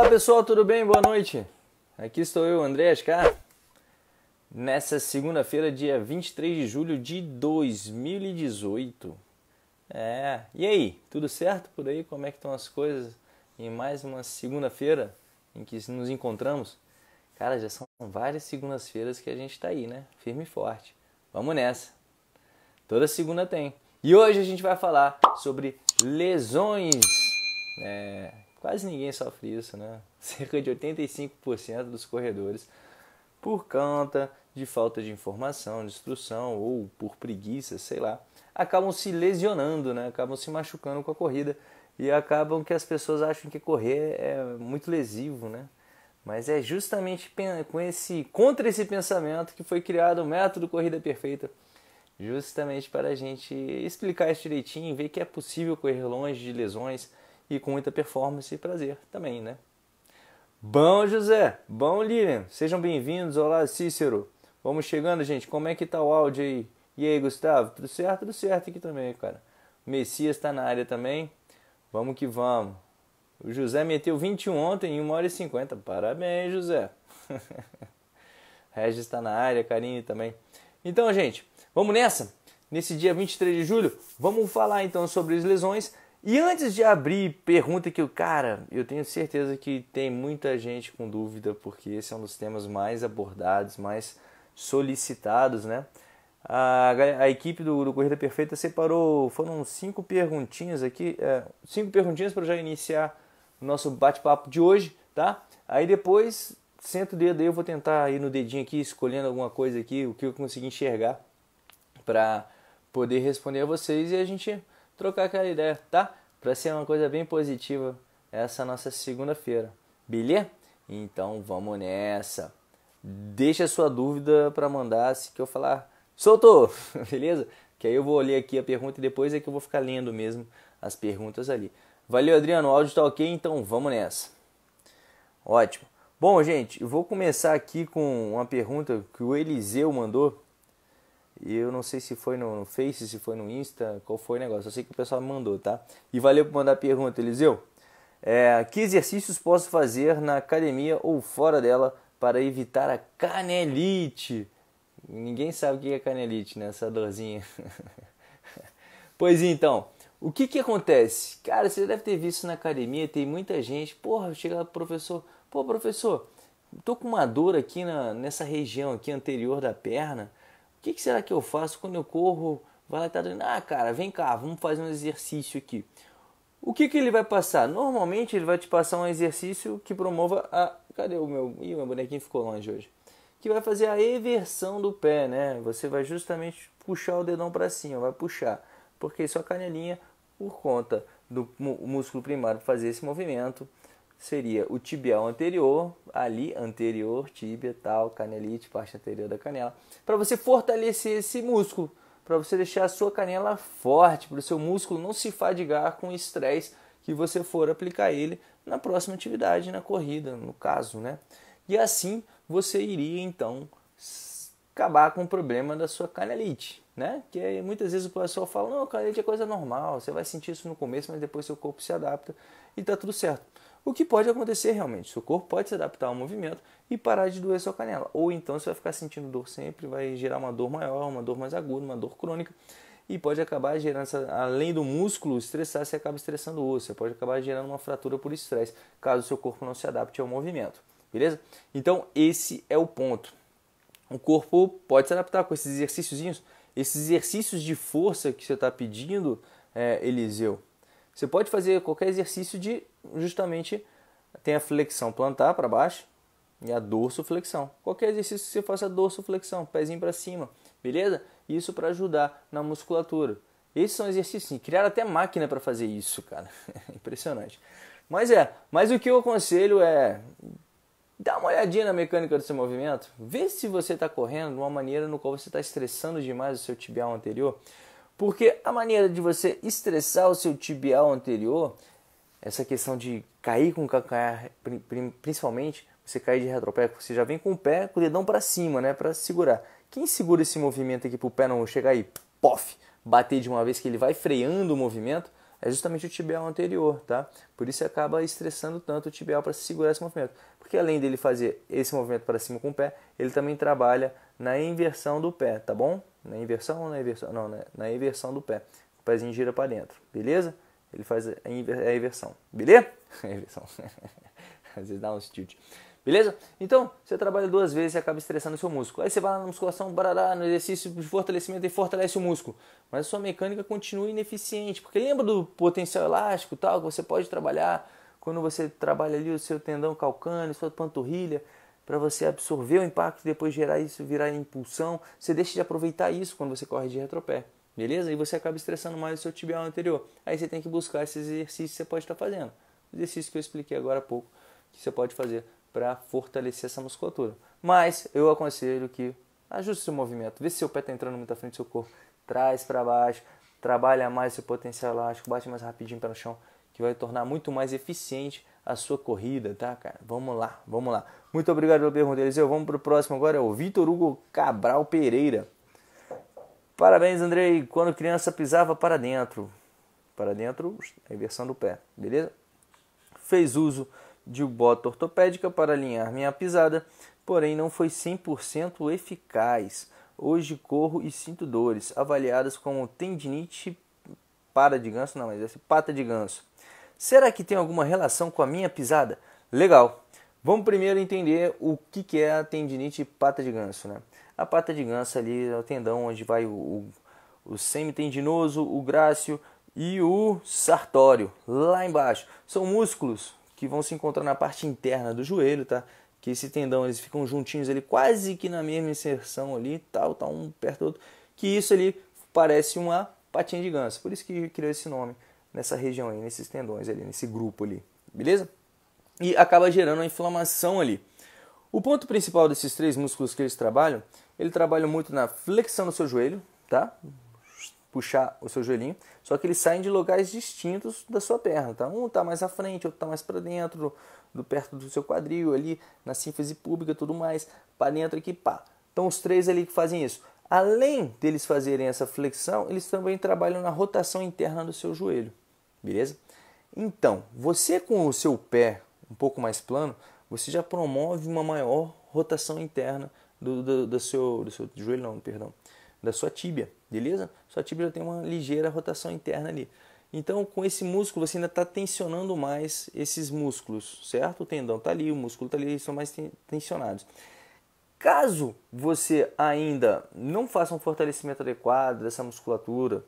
Olá pessoal, tudo bem? Boa noite. Aqui estou eu, André Ascar. Nessa segunda-feira, dia 23 de julho de 2018. É, e aí, tudo certo por aí? Como é que estão as coisas? Em mais uma segunda-feira em que nos encontramos. Cara, já são várias segundas-feiras que a gente está aí, né? Firme e forte. Vamos nessa. Toda segunda tem. E hoje a gente vai falar sobre lesões. É, Quase ninguém sofre isso, né? Cerca de 85% dos corredores, por conta de falta de informação, de instrução ou por preguiça, sei lá, acabam se lesionando, né? Acabam se machucando com a corrida e acabam que as pessoas acham que correr é muito lesivo, né? Mas é justamente com esse contra esse pensamento que foi criado o método corrida perfeita, justamente para a gente explicar isso direitinho, ver que é possível correr longe de lesões, e com muita performance e prazer também, né? Bom, José. Bom, Lilian. Sejam bem-vindos. Olá, Cícero. Vamos chegando, gente. Como é que tá o áudio aí? E aí, Gustavo? Tudo certo? Tudo certo aqui também, cara. O Messias tá na área também. Vamos que vamos. O José meteu 21 ontem em 1 hora e 50. Parabéns, José. Regis está na área, Karine também. Então, gente, vamos nessa? Nesse dia 23 de julho, vamos falar então sobre as lesões. E antes de abrir pergunta que o cara, eu tenho certeza que tem muita gente com dúvida, porque esse é um dos temas mais abordados, mais solicitados, né? A, a equipe do, do, Corrida Perfeita separou, foram cinco perguntinhas aqui, é, cinco perguntinhas para já iniciar o nosso bate-papo de hoje, tá? Aí depois, senta o dedo aí, eu vou tentar ir no dedinho aqui, escolhendo alguma coisa aqui, o que eu consegui enxergar para poder responder a vocês e a gente trocar aquela ideia, tá? Para ser uma coisa bem positiva essa nossa segunda-feira. Beleza? Então vamos nessa. Deixa a sua dúvida para mandar se que eu falar soltou, beleza? Que aí eu vou ler aqui a pergunta e depois é que eu vou ficar lendo mesmo as perguntas ali. Valeu, Adriano, o áudio tá ok, então vamos nessa. Ótimo. Bom, gente, eu vou começar aqui com uma pergunta que o Eliseu mandou e eu não sei se foi no, no Face, se foi no Insta, qual foi o negócio. Eu sei que o pessoal mandou, tá? E valeu por mandar a pergunta, Eliseu. É, que exercícios posso fazer na academia ou fora dela para evitar a canelite? Ninguém sabe o que é canelite, né? Essa dorzinha. pois então, o que que acontece? Cara, você deve ter visto na academia, tem muita gente. Porra, chega lá pro professor. Pô, professor, tô com uma dor aqui na, nessa região aqui anterior da perna que, que será que eu faço quando eu corro? Vai lá e tá doendo. Ah, cara, vem cá, vamos fazer um exercício aqui. O que, que ele vai passar? Normalmente ele vai te passar um exercício que promova a. Cadê o meu. Ih, meu bonequinho ficou longe hoje. Que vai fazer a eversão do pé, né? Você vai justamente puxar o dedão para cima, vai puxar. Porque sua canelinha, por conta do músculo primário fazer esse movimento, seria o tibial anterior, ali anterior, tíbia, tal, canelite, parte anterior da canela, para você fortalecer esse músculo, para você deixar a sua canela forte, para o seu músculo não se fadigar com o estresse que você for aplicar ele na próxima atividade, na corrida, no caso, né? E assim você iria então acabar com o problema da sua canelite, né? Que aí, muitas vezes o pessoal fala: "Não, canelite é coisa normal, você vai sentir isso no começo, mas depois seu corpo se adapta e tá tudo certo". O que pode acontecer realmente? Seu corpo pode se adaptar ao movimento e parar de doer sua canela. Ou então você vai ficar sentindo dor sempre, vai gerar uma dor maior, uma dor mais aguda, uma dor crônica e pode acabar gerando, além do músculo estressar, você acaba estressando o osso, você pode acabar gerando uma fratura por estresse, caso seu corpo não se adapte ao movimento, beleza? Então, esse é o ponto. O corpo pode se adaptar com esses exercíciozinhos, esses exercícios de força que você está pedindo, é, Eliseu, você pode fazer qualquer exercício de justamente tem a flexão plantar para baixo e a dorso flexão. Qualquer exercício que você faça dorso flexão, pezinho para cima, beleza? Isso para ajudar na musculatura. Esses são exercícios, Criar criaram até máquina para fazer isso, cara. impressionante. Mas é, mas o que eu aconselho é dar uma olhadinha na mecânica do seu movimento, vê se você está correndo de uma maneira no qual você está estressando demais o seu tibial anterior. Porque a maneira de você estressar o seu tibial anterior, essa questão de cair com o calcanhar, principalmente, você cair de retropé, você já vem com o pé, com o dedão para cima, né, para segurar. Quem segura esse movimento aqui para o pé não chegar aí, pof, bater de uma vez que ele vai freando o movimento, é justamente o tibial anterior, tá? Por isso acaba estressando tanto o tibial para segurar esse movimento. Porque além dele fazer esse movimento para cima com o pé, ele também trabalha na inversão do pé, tá bom? Na inversão ou na inversão? Não, né, na inversão do pé. O pezinho gira para dentro, beleza? Ele faz a, é a inversão, beleza? É a inversão. Às vezes dá um tilt. Beleza? Então, você trabalha duas vezes e acaba estressando o seu músculo. Aí você vai lá na musculação, barará, no exercício de fortalecimento e fortalece o músculo. Mas a sua mecânica continua ineficiente. Porque lembra do potencial elástico tal, que você pode trabalhar quando você trabalha ali o seu tendão calcâneo, sua panturrilha para você absorver o impacto, depois gerar isso, virar impulsão. Você deixa de aproveitar isso quando você corre de retropé, beleza? E você acaba estressando mais o seu tibial anterior. Aí você tem que buscar esses exercícios que você pode estar tá fazendo. O exercício que eu expliquei agora há pouco, que você pode fazer para fortalecer essa musculatura. Mas eu aconselho que ajuste seu movimento, vê se seu pé está entrando muito à frente do seu corpo, traz para baixo, trabalha mais seu potencial elástico, bate mais rapidinho para o chão que vai tornar muito mais eficiente a sua corrida, tá, cara? Vamos lá, vamos lá. Muito obrigado pela pergunta, Eliseu. Vamos para o próximo agora, é o Vitor Hugo Cabral Pereira. Parabéns, Andrei. Quando criança pisava para dentro. Para dentro, a inversão do pé, beleza? Fez uso de bota ortopédica para alinhar minha pisada, porém não foi 100% eficaz. Hoje corro e sinto dores, avaliadas como tendinite para de ganso, não, mas essa é pata de ganso Será que tem alguma relação com a minha pisada? Legal. Vamos primeiro entender o que, que é a tendinite pata de ganso, né? A pata de ganso ali é o tendão onde vai o, o, o semitendinoso, o grácio e o sartório, lá embaixo. São músculos que vão se encontrar na parte interna do joelho, tá? Que esse tendão, eles ficam juntinhos ali, quase que na mesma inserção ali, tal, tá um perto do outro. Que isso ali parece uma patinha de ganso, por isso que criou esse nome nessa região aí, nesses tendões ali, nesse grupo ali, beleza? E acaba gerando uma inflamação ali. O ponto principal desses três músculos que eles trabalham, ele trabalha muito na flexão do seu joelho, tá? Puxar o seu joelhinho, só que eles saem de locais distintos da sua perna, tá? Um tá mais à frente, outro tá mais para dentro, do perto do seu quadril ali, na síntese pública, tudo mais, para dentro aqui, pá. Então os três ali que fazem isso. Além deles fazerem essa flexão, eles também trabalham na rotação interna do seu joelho beleza? Então, você com o seu pé um pouco mais plano, você já promove uma maior rotação interna do, do, do seu, do seu joelho, não, perdão, da sua tíbia, beleza? Sua tíbia já tem uma ligeira rotação interna ali. Então, com esse músculo, você ainda está tensionando mais esses músculos, certo? O tendão está ali, o músculo está ali, eles são mais tensionados. Caso você ainda não faça um fortalecimento adequado dessa musculatura,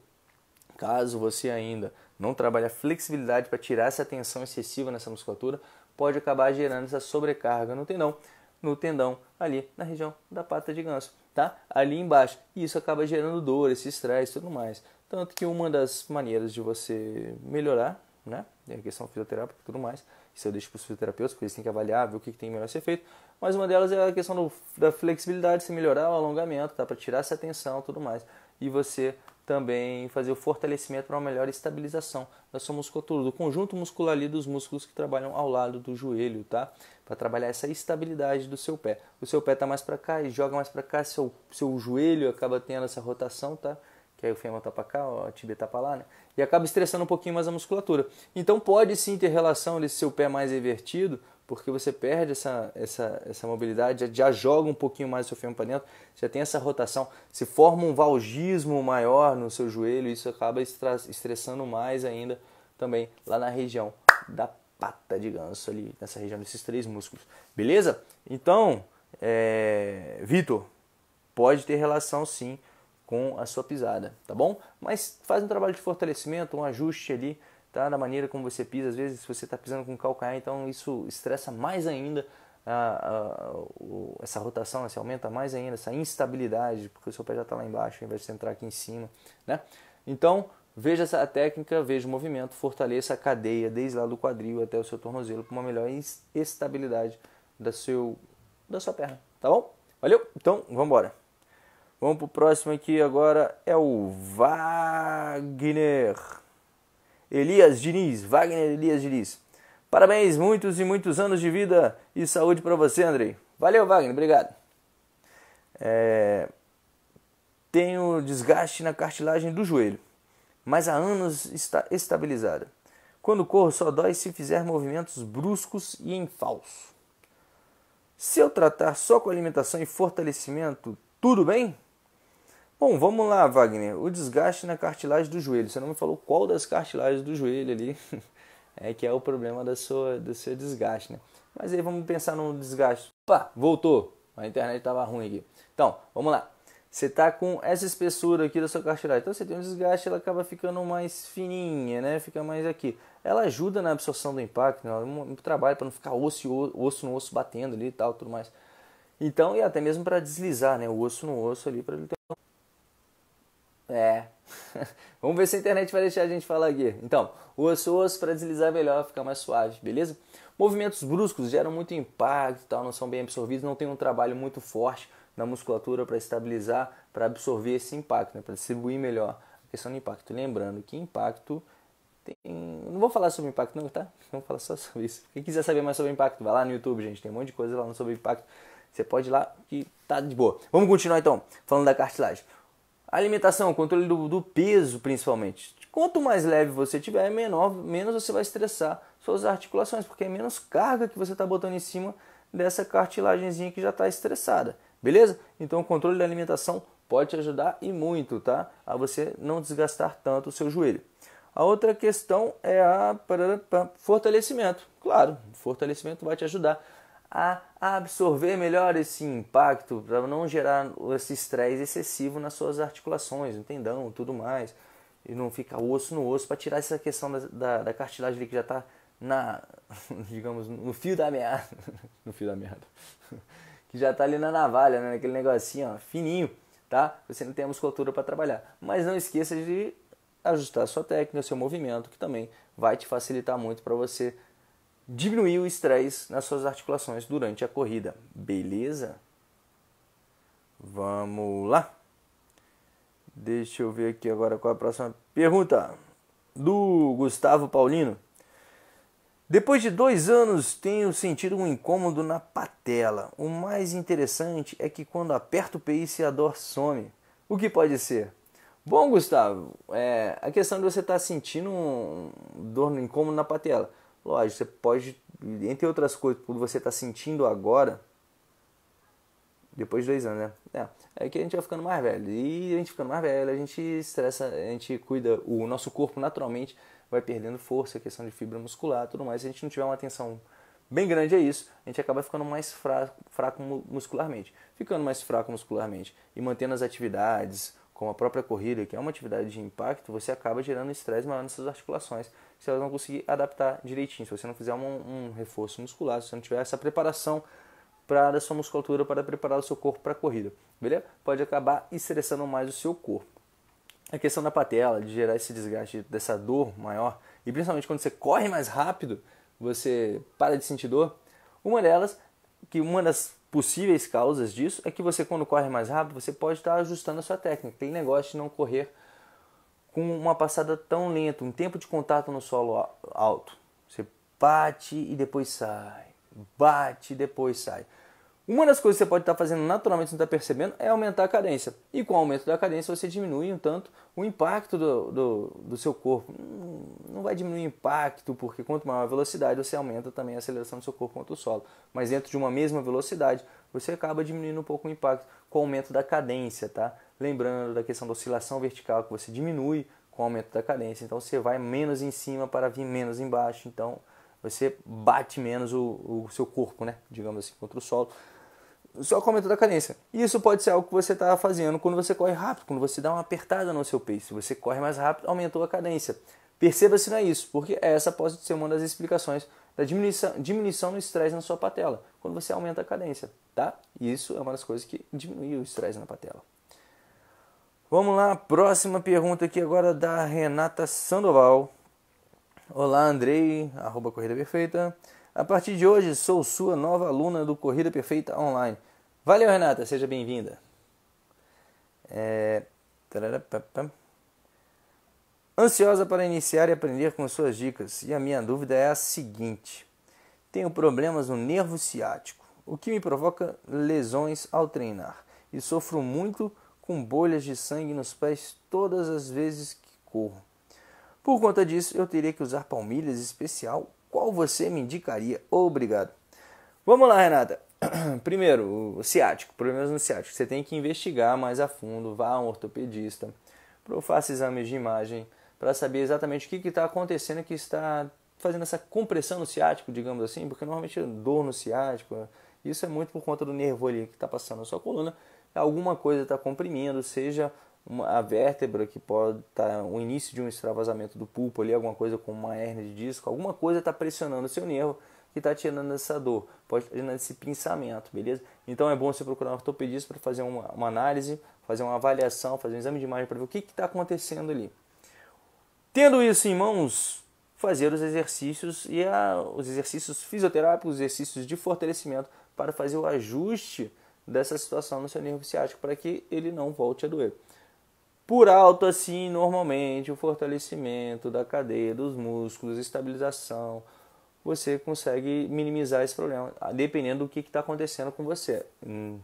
caso você ainda não trabalhar flexibilidade para tirar essa tensão excessiva nessa musculatura, pode acabar gerando essa sobrecarga no tendão, no tendão ali na região da pata de ganso, tá? Ali embaixo. E isso acaba gerando dor, esse estresse e tudo mais. Tanto que uma das maneiras de você melhorar, né? É a questão fisioterápica e tudo mais. Isso eu deixo para os fisioterapeutas, porque eles têm que avaliar, ver o que, que tem melhor a ser feito. Mas uma delas é a questão do, da flexibilidade, se melhorar o alongamento, tá? Para tirar essa tensão e tudo mais. E você também fazer o fortalecimento para uma melhor estabilização da sua musculatura, do conjunto muscular ali dos músculos que trabalham ao lado do joelho, tá? Para trabalhar essa estabilidade do seu pé. O seu pé está mais para cá e joga mais para cá, seu, seu joelho acaba tendo essa rotação, tá? Que aí o fêmur tá para cá, a tibia tá para lá, né? E acaba estressando um pouquinho mais a musculatura. Então pode sim ter relação desse seu pé mais invertido porque você perde essa, essa, essa mobilidade, já joga um pouquinho mais o seu fêmur para dentro, já tem essa rotação, se forma um valgismo maior no seu joelho, isso acaba estressando mais ainda também lá na região da pata de ganso, ali nessa região desses três músculos, beleza? Então, é, Vitor, pode ter relação sim com a sua pisada, tá bom? Mas faz um trabalho de fortalecimento, um ajuste ali tá? Da maneira como você pisa, às vezes se você está pisando com calcanhar, então isso estressa mais ainda a, a, o, essa rotação, se aumenta tá mais ainda essa instabilidade, porque o seu pé já está lá embaixo ao invés de você entrar aqui em cima, né? Então, veja essa técnica, veja o movimento, fortaleça a cadeia desde lá do quadril até o seu tornozelo para uma melhor estabilidade da, seu, da sua perna, tá bom? Valeu, então vamos embora. Vamos pro próximo aqui agora é o Wagner. Elias Diniz, Wagner Elias Diniz. Parabéns, muitos e muitos anos de vida e saúde para você, Andrei. Valeu, Wagner, obrigado. É... Tenho desgaste na cartilagem do joelho, mas há anos está estabilizada. Quando corro, só dói se fizer movimentos bruscos e em falso. Se eu tratar só com alimentação e fortalecimento, tudo bem? Bom, vamos lá, Wagner. O desgaste na cartilagem do joelho. Você não me falou qual das cartilagens do joelho ali é que é o problema da sua, do seu desgaste, né? Mas aí vamos pensar no desgaste. Opa, voltou. A internet estava ruim aqui. Então, vamos lá. Você está com essa espessura aqui da sua cartilagem. Então você tem um desgaste, ela acaba ficando mais fininha, né? Fica mais aqui. Ela ajuda na absorção do impacto, né? Ela é um trabalho para não ficar osso, osso, no osso batendo ali e tal, tudo mais. Então, e até mesmo para deslizar, né? O osso no osso ali para ele ter é. Vamos ver se a internet vai deixar a gente falar aqui. Então, osso osso para deslizar é melhor, ficar mais suave, beleza? Movimentos bruscos geram muito impacto, tal, não são bem absorvidos, não tem um trabalho muito forte na musculatura para estabilizar, para absorver esse impacto, né? para distribuir melhor a questão do impacto. Lembrando que impacto tem... Não vou falar sobre impacto, não, tá? Vamos falar só sobre isso. Quem quiser saber mais sobre impacto, vai lá no YouTube, gente. Tem um monte de coisa lá sobre impacto. Você pode ir lá que tá de boa. Vamos continuar então, falando da cartilagem. Alimentação, controle do, do peso principalmente. Quanto mais leve você tiver, menor, menos você vai estressar suas articulações, porque é menos carga que você está botando em cima dessa cartilagemzinha que já está estressada, beleza? Então o controle da alimentação pode te ajudar e muito, tá? A você não desgastar tanto o seu joelho. A outra questão é a fortalecimento. Claro, fortalecimento vai te ajudar a absorver melhor esse impacto, para não gerar esse estresse excessivo nas suas articulações, no tendão tudo mais, e não ficar osso no osso, para tirar essa questão da, da, da cartilagem ali que já está na, digamos, no fio da meada, no fio da meada, que já está ali na navalha, né? aquele negocinho ó, fininho, tá? Você não tem a musculatura para trabalhar. Mas não esqueça de ajustar a sua técnica, seu movimento, que também vai te facilitar muito para você diminuir o estresse nas suas articulações durante a corrida. Beleza? Vamos lá. Deixa eu ver aqui agora qual é a próxima pergunta. Do Gustavo Paulino. Depois de dois anos, tenho sentido um incômodo na patela. O mais interessante é que quando aperto o pace, a dor some. O que pode ser? Bom, Gustavo, é, a questão de é você estar tá sentindo um dor no incômodo na patela. Lógico, você pode, entre outras coisas, por você está sentindo agora, depois de dois anos, né? É, é que a gente vai ficando mais velho. E a gente ficando mais velho, a gente estressa, a gente cuida, o nosso corpo naturalmente vai perdendo força, questão de fibra muscular tudo mais. Se a gente não tiver uma atenção bem grande a isso, a gente acaba ficando mais fraco, fraco muscularmente. Ficando mais fraco muscularmente e mantendo as atividades, como a própria corrida, que é uma atividade de impacto, você acaba gerando estresse maior nessas articulações, se elas não conseguir adaptar direitinho, se você não fizer um, um reforço muscular, se você não tiver essa preparação para a sua musculatura, para preparar o seu corpo para a corrida, beleza? Pode acabar estressando mais o seu corpo. A questão da patela, de gerar esse desgaste, dessa dor maior, e principalmente quando você corre mais rápido, você para de sentir dor. Uma delas, que uma das possíveis causas disso é que você, quando corre mais rápido, você pode estar ajustando a sua técnica. Tem negócio de não correr com uma passada tão lenta, um tempo de contato no solo alto. Você bate e depois sai, bate e depois sai. Uma das coisas que você pode estar tá fazendo naturalmente, você não está percebendo, é aumentar a cadência. E com o aumento da cadência, você diminui um tanto o impacto do, do, do seu corpo. Não vai diminuir o impacto, porque quanto maior a velocidade, você aumenta também a aceleração do seu corpo contra o solo. Mas dentro de uma mesma velocidade, você acaba diminuindo um pouco o impacto com o aumento da cadência, tá? Lembrando da questão da oscilação vertical, que você diminui com o aumento da cadência. Então, você vai menos em cima para vir menos embaixo. Então, você bate menos o, o seu corpo, né? Digamos assim, contra o solo só aumentou a da cadência. Isso pode ser algo que você está fazendo quando você corre rápido, quando você dá uma apertada no seu pace. Se você corre mais rápido, aumentou a cadência. Perceba se não é isso, porque essa pode ser uma das explicações da diminuição, diminuição no estresse na sua patela, quando você aumenta a cadência, tá? E isso é uma das coisas que diminui o estresse na patela. Vamos lá, próxima pergunta aqui agora da Renata Sandoval. Olá, Andrei, arroba Corrida Perfeita. A partir de hoje, sou sua nova aluna do Corrida Perfeita Online. Valeu, Renata, seja bem-vinda. É... Ansiosa para iniciar e aprender com suas dicas, e a minha dúvida é a seguinte: tenho problemas no nervo ciático, o que me provoca lesões ao treinar, e sofro muito com bolhas de sangue nos pés todas as vezes que corro. Por conta disso, eu teria que usar palmilhas especial qual você me indicaria? Obrigado. Vamos lá, Renata. Primeiro, o ciático, problemas no ciático. Você tem que investigar mais a fundo, vá a um ortopedista, faça exames de imagem para saber exatamente o que está acontecendo que está fazendo essa compressão no ciático, digamos assim, porque normalmente é dor no ciático, isso é muito por conta do nervo ali que está passando na sua coluna. Alguma coisa está comprimindo, seja uma, a vértebra que pode estar tá, o início de um extravasamento do pulpo ali, alguma coisa com uma hernia de disco, alguma coisa está pressionando o seu nervo que está tirando essa dor, pode estar tá tirando esse pinçamento, beleza? Então é bom você procurar um ortopedista para fazer uma, uma, análise, fazer uma avaliação, fazer um exame de imagem para ver o que está acontecendo ali. Tendo isso em mãos, fazer os exercícios e a, os exercícios fisioterápicos, os exercícios de fortalecimento para fazer o ajuste dessa situação no seu nervo ciático para que ele não volte a doer por alto assim, normalmente, o fortalecimento da cadeia, dos músculos, estabilização, você consegue minimizar esse problema, dependendo do que está acontecendo com você. Hum,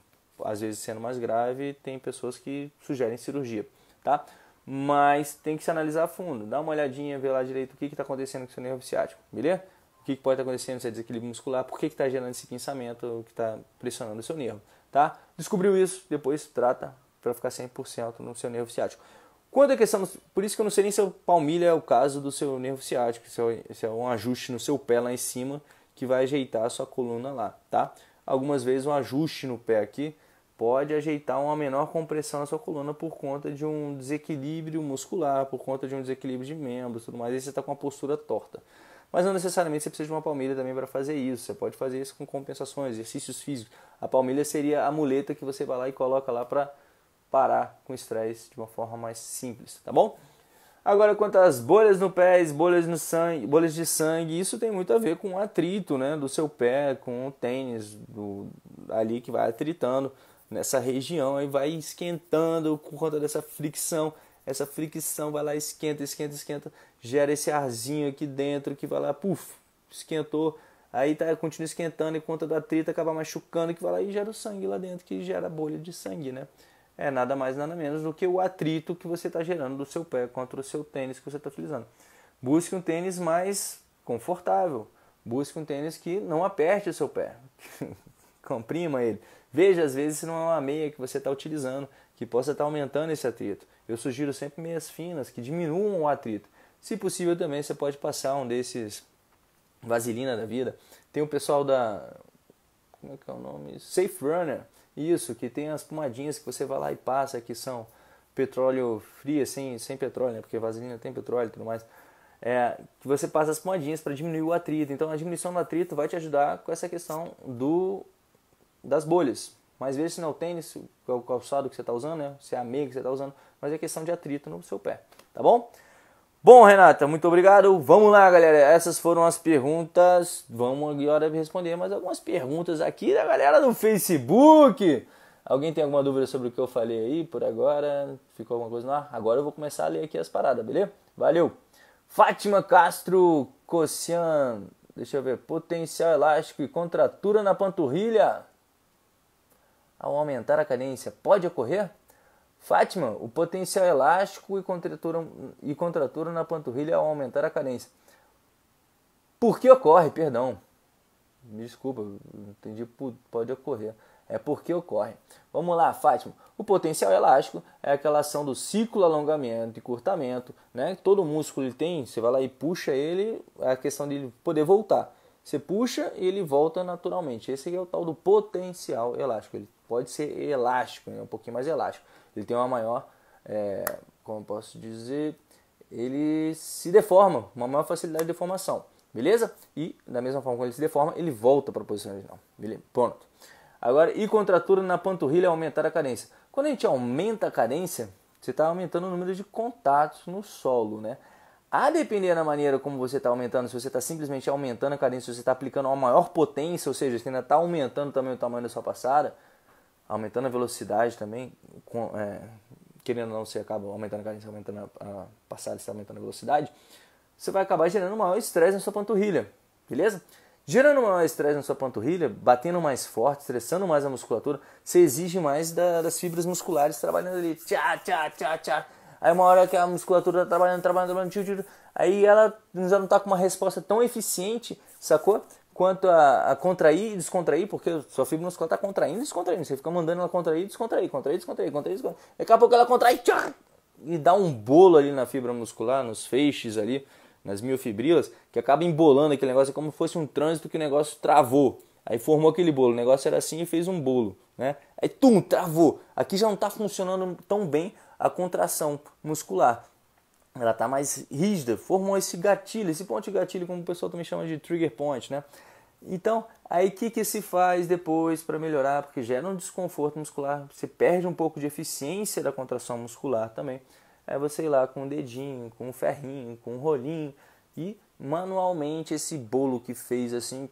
às vezes, sendo mais grave, tem pessoas que sugerem cirurgia, tá? Mas tem que se analisar a fundo, dá uma olhadinha, vê lá direito o que está acontecendo com o seu nervo ciático, beleza? O que, que pode estar tá acontecendo, se é desequilíbrio muscular, por que está gerando esse pensamento que está pressionando o seu nervo, tá? Descobriu isso, depois trata, para ficar 100% no seu nervo ciático. Quando a questão, por isso que eu não sei nem se a é palmilha é o caso do seu nervo ciático, é se é um ajuste no seu pé lá em cima que vai ajeitar a sua coluna lá, tá? Algumas vezes um ajuste no pé aqui pode ajeitar uma menor compressão na sua coluna por conta de um desequilíbrio muscular, por conta de um desequilíbrio de membros, tudo mais. E você está com uma postura torta. Mas não necessariamente você precisa de uma palmilha também para fazer isso. Você pode fazer isso com compensações, exercícios físicos. A palmilha seria a muleta que você vai lá e coloca lá para parar com o estresse de uma forma mais simples, tá bom? Agora, quanto às bolhas no pé, bolhas no sangue, bolhas de sangue, isso tem muito a ver com o atrito, né, do seu pé com o tênis do, ali que vai atritando nessa região e vai esquentando por conta dessa fricção. Essa fricção vai lá esquenta, esquenta, esquenta, gera esse arzinho aqui dentro que vai lá, puf, esquentou, aí tá continua esquentando e conta do atrito acaba machucando que vai lá e gera o sangue lá dentro que gera bolha de sangue, né? é nada mais nada menos do que o atrito que você está gerando do seu pé contra o seu tênis que você está utilizando. Busque um tênis mais confortável, busque um tênis que não aperte o seu pé, comprima ele. Veja às vezes se não é uma meia que você está utilizando que possa estar tá aumentando esse atrito. Eu sugiro sempre meias finas que diminuam o atrito. Se possível também você pode passar um desses vaselina da vida. Tem o pessoal da como é que é o nome? Safe Runner isso, que tem as pomadinhas que você vai lá e passa, que são petróleo frio sem, assim, sem petróleo, né? Porque vaselina tem petróleo e tudo mais. É, que você passa as pomadinhas para diminuir o atrito. Então a diminuição do atrito vai te ajudar com essa questão do das bolhas. Mas vezes se não é o tênis, o calçado que você está usando, né? se é a meia que você está usando, mas é questão de atrito no seu pé, tá bom? Bom, Renata, muito obrigado. Vamos lá, galera. Essas foram as perguntas. Vamos agora responder mais algumas perguntas aqui da galera do Facebook. Alguém tem alguma dúvida sobre o que eu falei aí por agora? Ficou alguma coisa lá? Agora eu vou começar a ler aqui as paradas, beleza? Valeu! Fátima Castro Cossian, deixa eu ver, potencial elástico e contratura na panturrilha ao aumentar a cadência pode ocorrer? Fátima, o potencial elástico e contratura, e contratura na panturrilha ao aumentar a carência. Por que ocorre? Perdão. Me desculpa, entendi. Pode ocorrer. É porque ocorre. Vamos lá, Fátima. O potencial elástico é aquela ação do ciclo alongamento e curtamento, né? Todo músculo ele tem, você vai lá e puxa ele, é a questão dele poder voltar. Você puxa e ele volta naturalmente. Esse é o tal do potencial elástico. Ele pode ser elástico, né? um pouquinho mais elástico. Ele tem uma maior, é, como posso dizer, ele se deforma, uma maior facilidade de deformação, beleza? E da mesma forma que ele se deforma, ele volta para a posição original, beleza? Pronto. Agora, e contratura na panturrilha aumentar a cadência. Quando a gente aumenta a cadência, você está aumentando o número de contatos no solo, né? A depender da maneira como você está aumentando, se você está simplesmente aumentando a cadência, se você está aplicando uma maior potência, ou seja, você ainda está aumentando também o tamanho da sua passada, aumentando a velocidade também, com, é, querendo ou não, você acaba aumentando a cadência, aumentando a, a passada, você aumentando a velocidade, você vai acabar gerando maior estresse na sua panturrilha, beleza? Gerando maior estresse na sua panturrilha, batendo mais forte, estressando mais a musculatura, você exige mais da, das fibras musculares trabalhando ali, tchá, tchá, tchá, tchá. Aí uma hora que a musculatura está trabalhando, trabalhando, trabalhando, tchur, tchur, aí ela já não está com uma resposta tão eficiente, sacou? quanto a, a contrair e descontrair, porque sua fibra muscular está contraindo e descontraindo. Você fica mandando ela contrair e descontrair, contrair, e descontrair, contrair, e descontrair. Daqui a pouco ela contrai e dá um bolo ali na fibra muscular, nos feixes ali, nas miofibrilas, que acaba embolando aquele negócio, é como se fosse um trânsito que o negócio travou. Aí formou aquele bolo, o negócio era assim e fez um bolo, né? Aí tum, travou. Aqui já não está funcionando tão bem a contração muscular ela está mais rígida, formou esse gatilho, esse ponto de gatilho, como o pessoal também chama de trigger point, né? Então, aí o que, que se faz depois para melhorar? Porque gera um desconforto muscular, você perde um pouco de eficiência da contração muscular também. Aí você ir lá com um dedinho, com um ferrinho, com um rolinho e manualmente esse bolo que fez assim,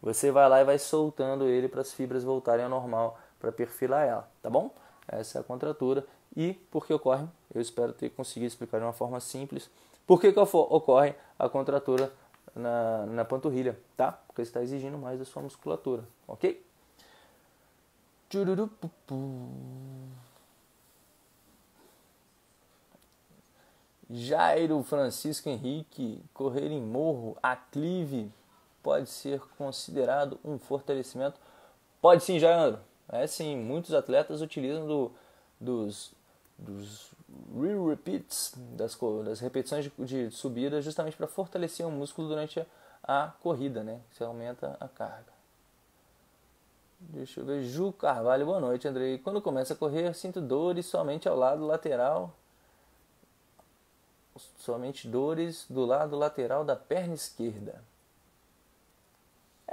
você vai lá e vai soltando ele para as fibras voltarem ao normal, para perfilar ela, tá bom? Essa é a contratura e porque ocorre eu espero ter conseguido explicar de uma forma simples por que, que ocorre a contratura na, na panturrilha, tá? Porque está exigindo mais da sua musculatura, ok? Jairo Francisco Henrique, correr em morro, aclive, pode ser considerado um fortalecimento? Pode sim, Jairo. É sim, muitos atletas utilizam do, dos, dos real repeats, das, das repetições de, de subida, justamente para fortalecer o músculo durante a, a corrida, né? Você aumenta a carga. Deixa eu ver. Ju Carvalho, boa noite, Andrei. Quando começa a correr, sinto dores somente ao lado lateral. Somente dores do lado lateral da perna esquerda.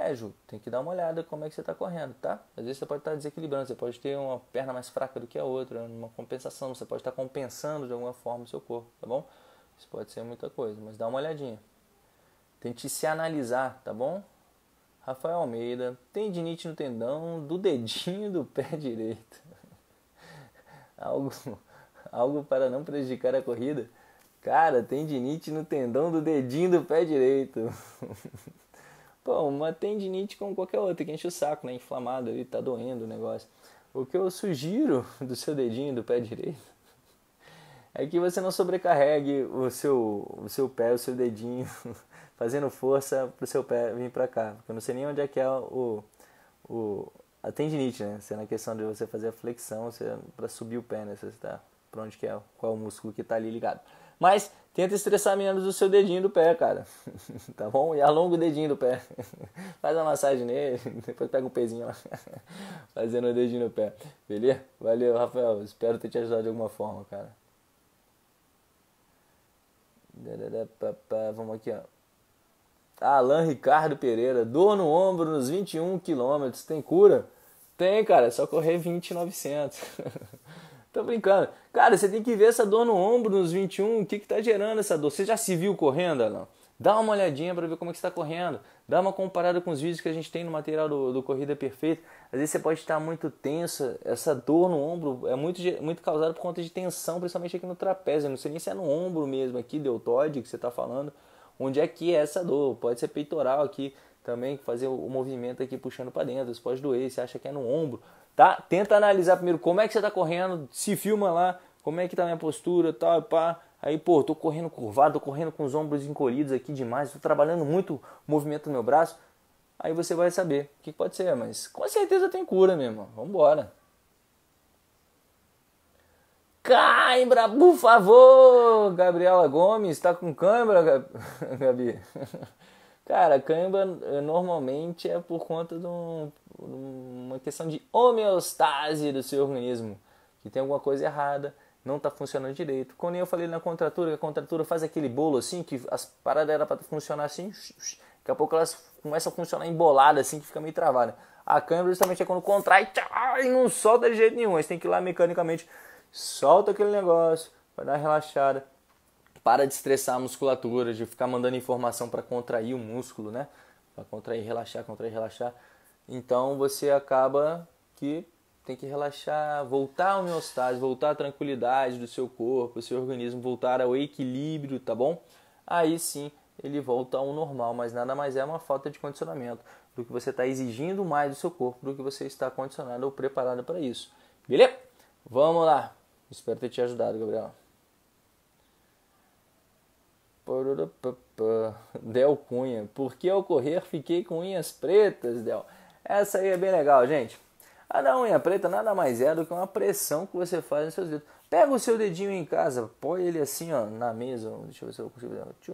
É, Ju, tem que dar uma olhada como é que você está correndo, tá? Às vezes você pode estar tá desequilibrando, você pode ter uma perna mais fraca do que a outra, uma compensação, você pode estar tá compensando de alguma forma o seu corpo, tá bom? Isso pode ser muita coisa, mas dá uma olhadinha. Tente se analisar, tá bom? Rafael Almeida, tendinite no tendão do dedinho do pé direito. algo, algo para não prejudicar a corrida? Cara, tendinite no tendão do dedinho do pé direito. Pô, uma tendinite como qualquer outra, que enche o saco, né? Inflamado ali, tá doendo o negócio. O que eu sugiro do seu dedinho do pé direito é que você não sobrecarregue o seu, o seu pé, o seu dedinho, fazendo força pro seu pé vir pra cá. Porque eu não sei nem onde é que é o, o, a tendinite, né? Se é na questão de você fazer a flexão, você, é pra subir o pé, né? Você tá pra onde que é, qual o músculo que tá ali ligado. Mas Tenta estressar menos o seu dedinho do pé, cara. tá bom? E alonga o dedinho do pé. Faz uma massagem nele, depois pega um pezinho lá. Fazendo o dedinho no pé. Beleza? Valeu, Rafael. Espero ter te ajudado de alguma forma, cara. Vamos aqui, ó. Alain Ricardo Pereira. Dor no ombro nos 21 quilômetros. Tem cura? Tem, cara. É só correr 20,900. Tô brincando. Cara, você tem que ver essa dor no ombro nos 21, o que que tá gerando essa dor? Você já se viu correndo, não? Dá uma olhadinha para ver como é que está correndo. Dá uma comparada com os vídeos que a gente tem no material do, do Corrida Perfeita. Às vezes você pode estar muito tenso, essa dor no ombro é muito, muito causada por conta de tensão, principalmente aqui no trapézio. Eu não sei nem se é no ombro mesmo aqui, deltóide que você tá falando. Onde é que é essa dor? Pode ser peitoral aqui também, fazer o movimento aqui puxando para dentro. Você pode doer, você acha que é no ombro tá? Tenta analisar primeiro como é que você tá correndo, se filma lá, como é que tá a minha postura, tal, pá. Aí, pô, tô correndo curvado, tô correndo com os ombros encolhidos aqui demais, tô trabalhando muito o movimento do meu braço. Aí você vai saber o que pode ser, mas com certeza tem cura mesmo. Vambora. Cãibra, por favor! Gabriela Gomes, tá com câimbra, Gabi? Cara, cãibra eh, normalmente é por conta de um, uma questão de homeostase do seu organismo, que tem alguma coisa errada, não está funcionando direito. Quando eu falei na contratura, que a contratura faz aquele bolo assim, que as paradas eram para funcionar assim, daqui a pouco elas começam a funcionar embolada assim, que fica meio travada. A câimbra justamente é quando contrai e não solta de jeito nenhum, você tem que ir lá mecanicamente, solta aquele negócio, vai dar uma relaxada para de estressar a musculatura, de ficar mandando informação para contrair o músculo, né? Para contrair, relaxar, contrair, relaxar. Então você acaba que tem que relaxar, voltar meu homeostase, voltar à tranquilidade do seu corpo, do seu organismo, voltar ao equilíbrio, tá bom? Aí sim ele volta ao normal, mas nada mais é uma falta de condicionamento do que você está exigindo mais do seu corpo, do que você está condicionado ou preparado para isso. Beleza? Vamos lá. Espero ter te ajudado, Gabriel. Del Cunha. Porque ao correr fiquei com unhas pretas, Del. Essa aí é bem legal, gente. A da unha preta nada mais é do que uma pressão que você faz nos seus dedos. Pega o seu dedinho em casa, põe ele assim, ó, na mesa. Deixa eu ver se eu consigo. Deixa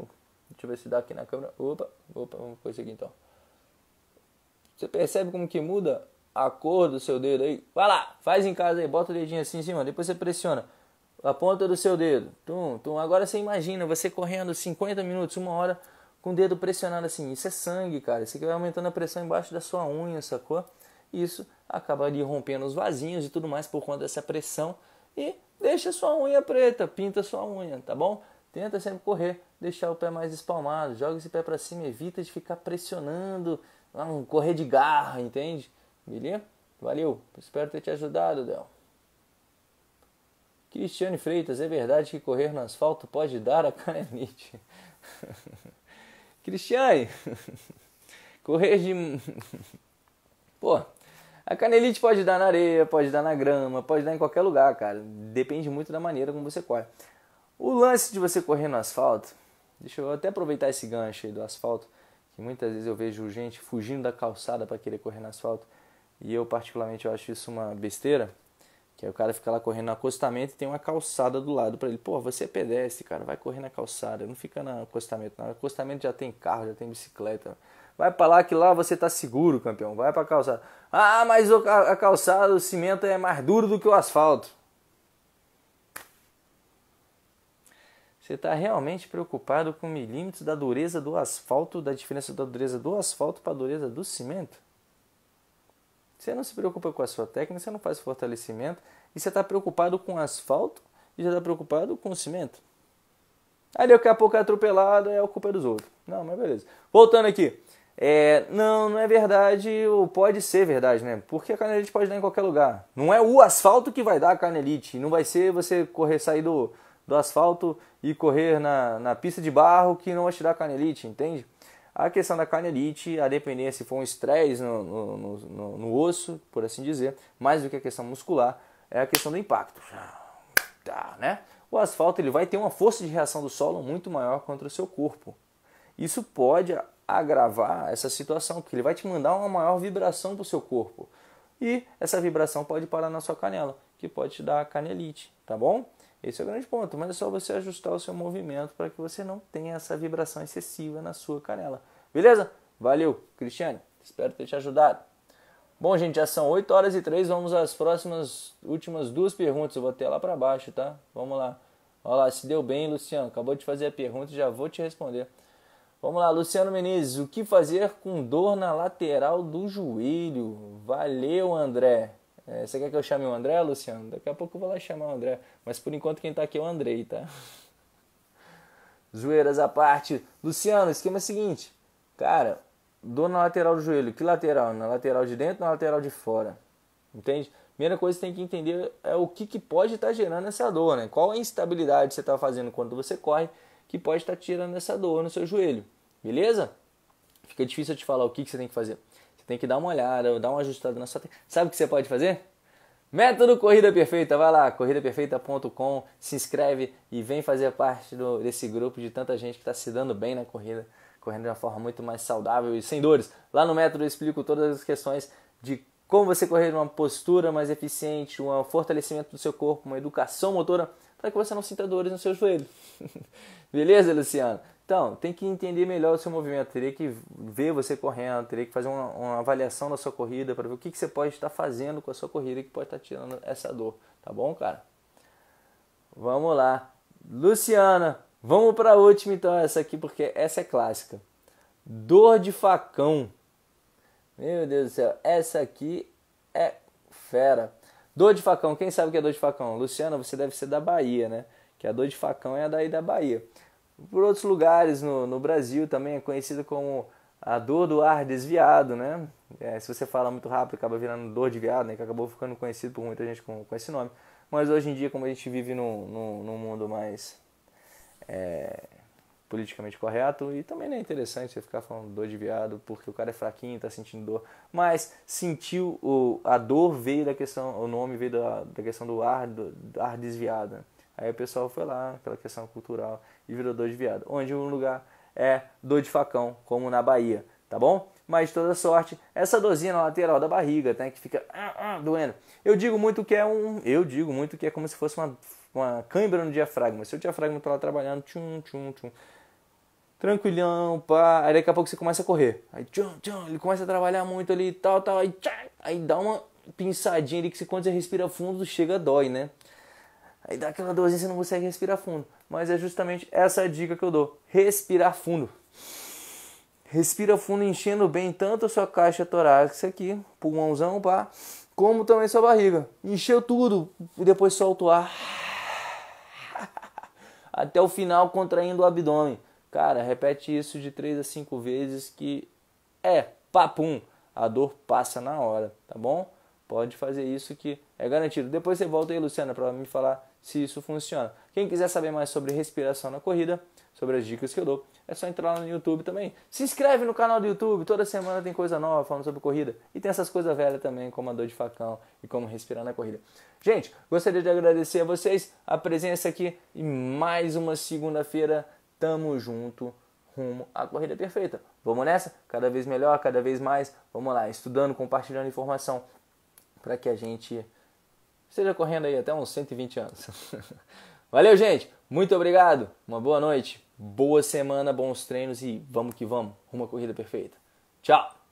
eu ver se dá aqui na câmera. Opa, opa, vamos fazer isso aqui então. Você percebe como que muda a cor do seu dedo aí? Vai lá, faz em casa aí, bota o dedinho assim em cima, depois você pressiona a ponta do seu dedo. Tum, tum. Agora você imagina você correndo 50 minutos, uma hora, com o dedo pressionado assim. Isso é sangue, cara. Isso aqui vai aumentando a pressão embaixo da sua unha, sacou? Isso acabaria rompendo os vasinhos e tudo mais por conta dessa pressão. E deixa sua unha preta, pinta sua unha, tá bom? Tenta sempre correr, deixar o pé mais espalmado, joga esse pé para cima, evita de ficar pressionando, não, correr de garra, entende? Beleza? Valeu, espero ter te ajudado, Del. Cristiane Freitas, é verdade que correr no asfalto pode dar a canelite? Cristiane, correr de. Pô, a canelite pode dar na areia, pode dar na grama, pode dar em qualquer lugar, cara. Depende muito da maneira como você corre. O lance de você correr no asfalto, deixa eu até aproveitar esse gancho aí do asfalto, que muitas vezes eu vejo gente fugindo da calçada para querer correr no asfalto, e eu particularmente eu acho isso uma besteira que aí o cara fica lá correndo no acostamento e tem uma calçada do lado para ele. Pô, você é pedestre, cara, vai correr na calçada, não fica no acostamento. Não. Acostamento já tem carro, já tem bicicleta. Vai para lá que lá você tá seguro, campeão. Vai para calçada. Ah, mas a calçada, o cimento é mais duro do que o asfalto. Você tá realmente preocupado com milímetros da dureza do asfalto, da diferença da dureza do asfalto para a dureza do cimento? Você não se preocupa com a sua técnica, você não faz fortalecimento e você está preocupado com asfalto e já está preocupado com cimento. Aí daqui a pouco é atropelado, é a culpa é dos outros. Não, mas beleza. Voltando aqui. É, não, não é verdade, ou pode ser verdade, né? Porque a canelite pode dar em qualquer lugar. Não é o asfalto que vai dar a canelite. Não vai ser você correr, sair do, do asfalto e correr na, na pista de barro que não vai te dar canelite, entende? A questão da carnealite, a dependência se for um estresse no, no, no, no, osso, por assim dizer, mais do que a questão muscular, é a questão do impacto. Ah, tá, né? O asfalto ele vai ter uma força de reação do solo muito maior contra o seu corpo. Isso pode agravar essa situação, porque ele vai te mandar uma maior vibração para o seu corpo. E essa vibração pode parar na sua canela, que pode te dar canelite, tá bom? Esse é o grande ponto, mas é só você ajustar o seu movimento para que você não tenha essa vibração excessiva na sua canela. Beleza? Valeu, Cristiane. Espero ter te ajudado. Bom, gente, já são 8 horas e 3. Vamos às próximas, últimas duas perguntas. Eu vou ter lá para baixo, tá? Vamos lá. Olha lá, se deu bem, Luciano. Acabou de fazer a pergunta e já vou te responder. Vamos lá, Luciano Menezes. O que fazer com dor na lateral do joelho? Valeu, André. É, você quer que eu chame o André, Luciano? Daqui a pouco eu vou lá chamar o André. Mas por enquanto quem está aqui é o Andrei, tá? Zoeiras à parte. Luciano, esquema é o seguinte. Cara, dor na lateral do joelho. Que lateral? Na lateral de dentro ou na lateral de fora? Entende? Primeira coisa que você tem que entender é o que, que pode estar tá gerando essa dor, né? Qual a instabilidade que você tá fazendo quando você corre que pode estar tá tirando essa dor no seu joelho. Beleza? Fica difícil eu te falar o que, que você tem que fazer tem que dar uma olhada, dar uma ajustada na sua técnica. Sabe o que você pode fazer? Método Corrida Perfeita, vai lá, corridaperfeita.com, se inscreve e vem fazer parte do, desse grupo de tanta gente que está se dando bem na corrida, correndo de uma forma muito mais saudável e sem dores. Lá no método eu explico todas as questões de como você correr uma postura mais eficiente, um fortalecimento do seu corpo, uma educação motora, para que você não sinta dores nos seus joelhos. Beleza, Luciano? Então, tem que entender melhor o seu movimento, teria que ver você correndo, teria que fazer uma, uma avaliação da sua corrida para ver o que, que, você pode estar fazendo com a sua corrida que pode estar tirando essa dor, tá bom, cara? Vamos lá. Luciana, vamos para a última então, essa aqui, porque essa é clássica. Dor de facão. Meu Deus do céu, essa aqui é fera. Dor de facão, quem sabe o que é dor de facão? Luciana, você deve ser da Bahia, né? Que a dor de facão é a daí da Bahia por outros lugares no, no Brasil também é conhecida como a dor do ar desviado, né? É, se você fala muito rápido, acaba virando dor de viado, né? Que acabou ficando conhecido por muita gente com, com esse nome. Mas hoje em dia, como a gente vive num, no mundo mais é, politicamente correto, e também não é interessante você ficar falando dor de viado porque o cara é fraquinho, tá sentindo dor. Mas sentiu o, a dor veio da questão, o nome veio da, da questão do ar, do, do ar desviado. Né? Aí o pessoal foi lá, aquela questão cultural, e virou dor de viado. Onde um lugar é dor de facão, como na Bahia, tá bom? Mas de toda sorte, essa dorzinha na lateral da barriga, tá? Que fica ah, ah, doendo. Eu digo muito que é um. Eu digo muito que é como se fosse uma, uma câimbra no diafragma. Se o diafragma tá lá trabalhando, tchum, tchum, tchum. Tranquilhão, pá. Aí daqui a pouco você começa a correr. Aí tchum, tchum, ele começa a trabalhar muito ali e tal, tal. Aí, tchum, aí dá uma pinçadinha ali que se quando você respira fundo, chega, dói, né? Aí dá aquela dorzinha, você não consegue respirar fundo. Mas é justamente essa dica que eu dou: respirar fundo. Respira fundo, enchendo bem tanto a sua caixa torácica aqui, pulmãozão, pá, como também sua barriga. Encheu tudo e depois solta o ar. Até o final, contraindo o abdômen. Cara, repete isso de 3 a 5 vezes que é papum. A dor passa na hora, tá bom? Pode fazer isso que é garantido. Depois você volta aí, Luciana, para me falar se isso funciona. Quem quiser saber mais sobre respiração na corrida, sobre as dicas que eu dou, é só entrar lá no YouTube também. Se inscreve no canal do YouTube, toda semana tem coisa nova falando sobre corrida. E tem essas coisas velhas também, como a dor de facão e como respirar na corrida. Gente, gostaria de agradecer a vocês a presença aqui e mais uma segunda-feira. Tamo junto rumo à corrida perfeita. Vamos nessa? Cada vez melhor, cada vez mais. Vamos lá, estudando, compartilhando informação para que a gente esteja correndo aí até uns 120 anos. Valeu, gente! Muito obrigado! Uma boa noite, boa semana, bons treinos e vamos que vamos! Uma corrida perfeita! Tchau!